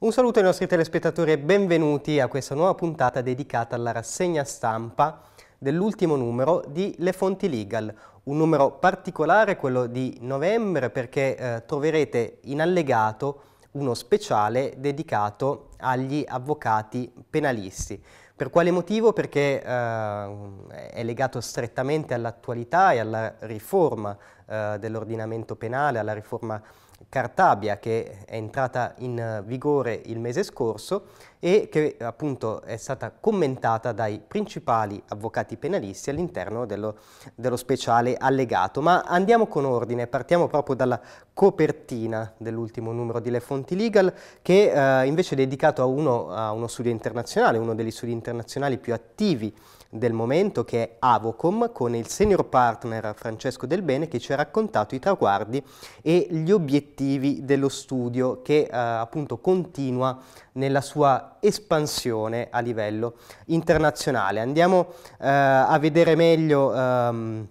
Un saluto ai nostri telespettatori e benvenuti a questa nuova puntata dedicata alla rassegna stampa dell'ultimo numero di Le Fonti Legal. Un numero particolare, quello di novembre, perché eh, troverete in allegato uno speciale dedicato agli avvocati penalisti. Per quale motivo? Perché eh, è legato strettamente all'attualità e alla riforma eh, dell'ordinamento penale, alla riforma Cartabia che è entrata in vigore il mese scorso e che appunto è stata commentata dai principali avvocati penalisti all'interno dello, dello, speciale allegato. Ma andiamo con ordine, partiamo proprio dalla copertina dell'ultimo numero di Le Fonti Legal che eh, invece dedica dedicato a uno, a uno studio internazionale, uno degli studi internazionali più attivi del momento che è Avocom con il senior partner Francesco Del Bene che ci ha raccontato i traguardi e gli obiettivi dello studio che eh, appunto continua nella sua espansione a livello internazionale. Andiamo eh, a vedere meglio ehm,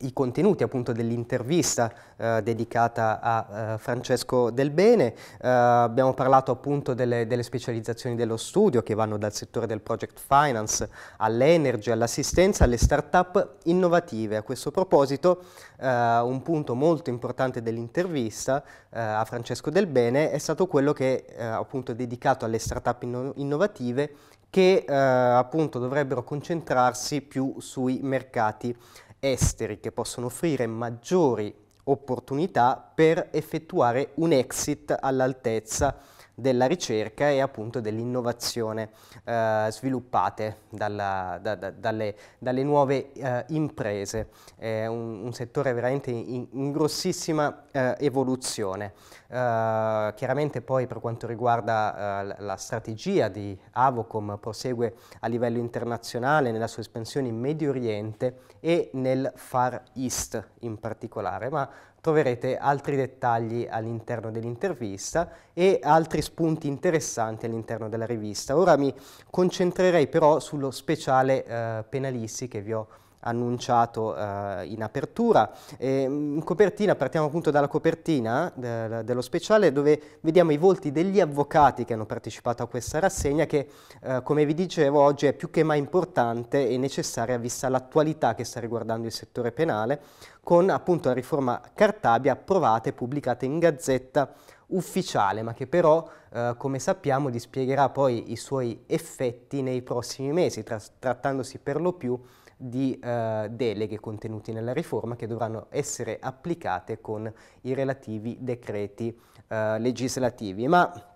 i contenuti appunto dell'intervista eh, dedicata a eh, Francesco Del Bene. Eh, abbiamo parlato appunto delle, delle, specializzazioni dello studio che vanno dal settore del project finance all'energy, all'assistenza, alle start-up innovative. A questo proposito eh, un punto molto importante dell'intervista eh, a Francesco Del Bene è stato quello che eh, appunto è dedicato alle start-up inno innovative che appunto dovrebbero concentrarsi più sui mercati esteri che possono offrire maggiori opportunità per effettuare un exit all'altezza della ricerca e appunto dell'innovazione eh, sviluppate dalla, da, da, dalle, dalle, nuove eh, imprese. È un, un, settore veramente in, in grossissima eh, evoluzione. Eh, chiaramente poi per quanto riguarda eh, la strategia di Avocom prosegue a livello internazionale nella sua espansione in Medio Oriente e nel Far East in particolare, ma troverete altri dettagli all'interno dell'intervista e altri spunti interessanti all'interno della rivista. Ora mi concentrerei però sullo speciale eh, penalisti che vi ho presentato annunciato eh, in apertura. E, mm, in copertina, partiamo appunto dalla copertina de dello speciale dove vediamo i volti degli avvocati che hanno partecipato a questa rassegna che eh, come vi dicevo oggi è più che mai importante e necessaria vista l'attualità che sta riguardando il settore penale con appunto la riforma Cartabia approvata e pubblicata in Gazzetta ufficiale, ma che però, eh, come sappiamo, dispiegherà poi i suoi effetti nei prossimi mesi, tra trattandosi per lo più di di eh, deleghe contenute nella riforma che dovranno essere applicate con i relativi decreti eh, legislativi. Ma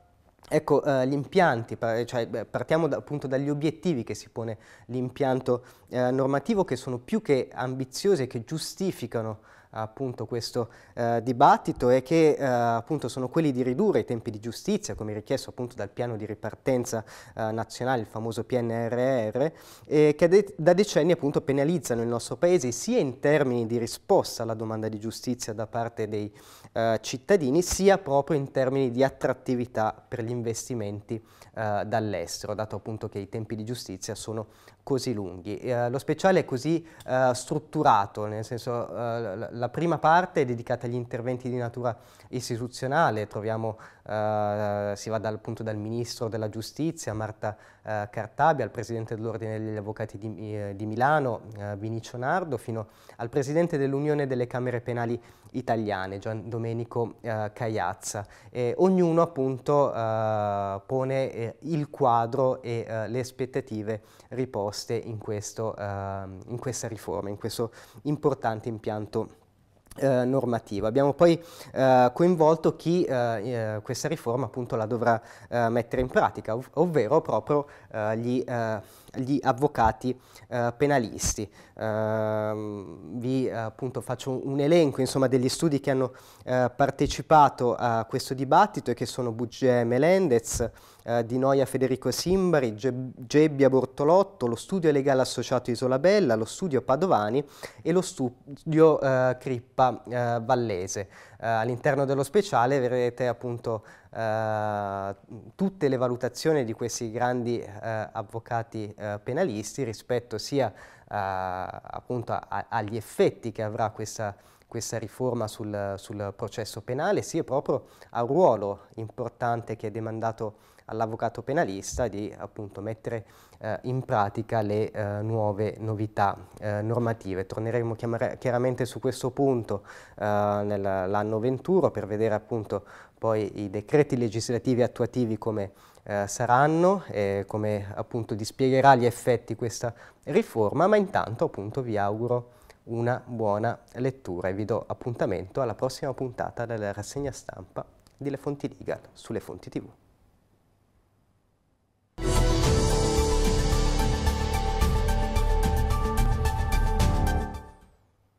Ecco, eh, gli impianti, cioè, partiamo da, appunto dagli obiettivi che si pone l'impianto eh, normativo che sono più che ambiziosi e che giustificano appunto questo eh, dibattito e che eh, appunto sono quelli di ridurre i tempi di giustizia come richiesto appunto dal piano di ripartenza eh, nazionale, il famoso PNRR, e che de da decenni appunto penalizzano il nostro paese sia in termini di risposta alla domanda di giustizia da parte dei eh, cittadini sia proprio in termini di attrattività per gli investimenti eh, dall'estero, dato appunto che i tempi di giustizia sono così lunghi. Eh, lo speciale è così strutturato, nel senso la prima parte è dedicata agli interventi di natura istituzionale, troviamo, eh, si va dal, appunto dal Ministro della Giustizia, Marta eh, Cartabia, al Presidente dell'Ordine degli Avvocati di, eh, di Milano, eh, Vinicio Nardo, fino al Presidente dell'Unione delle Camere Penali Italiane, Gian Domenico eh, Cagliazza. E ognuno appunto eh, pone il quadro e le aspettative riposte in, questo, ehm, in questa riforma, in questo importante impianto eh, normativa. Abbiamo poi eh, coinvolto chi eh, eh questa riforma appunto la dovrà eh, mettere in pratica, ov ovvero proprio eh, gli gli avvocati eh, penalisti. Ehm, eh, vi appunto faccio un elenco insomma, degli studi che hanno eh, partecipato a questo dibattito e che sono Bugge Melendez, eh, Di Noia Federico Simbari, Ge Gebbia Bortolotto, lo studio legale associato Isolabella, lo studio Padovani e lo studio eh, Crippa eh, Vallese. All'interno dello speciale vedrete appunto eh, tutte le valutazioni di questi grandi uh, avvocati uh, penalisti rispetto sia appunto a, agli effetti che avrà questa questa riforma sul, sul processo penale sia proprio al ruolo importante che è demandato all'avvocato penalista di appunto mettere eh, in pratica le eh, nuove novità eh, normative. Torneremo chiaramente su questo punto eh, nell'anno 21 per vedere appunto poi i decreti legislativi attuativi come eh, saranno e come appunto dispiegherà gli effetti questa riforma, ma intanto appunto vi auguro una buona lettura e vi do appuntamento alla prossima puntata della rassegna stampa di Le Fonti Ligan sulle fonti tv.